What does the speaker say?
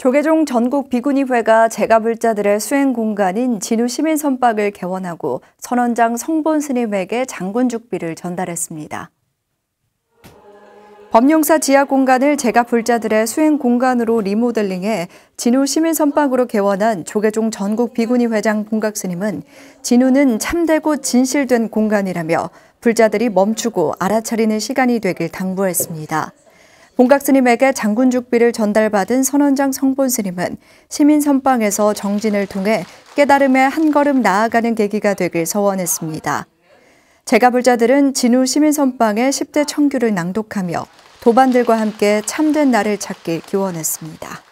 조계종 전국 비구니회가 제가불자들의 수행 공간인 진우 시민 선박을 개원하고 선원장 성본 스님에게 장군죽비를 전달했습니다. 법령사 지하 공간을 제가불자들의 수행 공간으로 리모델링해 진우 시민 선박으로 개원한 조계종 전국 비구니 회장 봉각 스님은 진우는 참되고 진실된 공간이라며 불자들이 멈추고 알아차리는 시간이 되길 당부했습니다. 공각 스님에게 장군죽비를 전달받은 선원장 성본 스님은 시민 선방에서 정진을 통해 깨달음에 한 걸음 나아가는 계기가 되길 서원했습니다. 제가불자들은 진우 시민 선방의 10대 청규를 낭독하며 도반들과 함께 참된 나를 찾길 기원했습니다.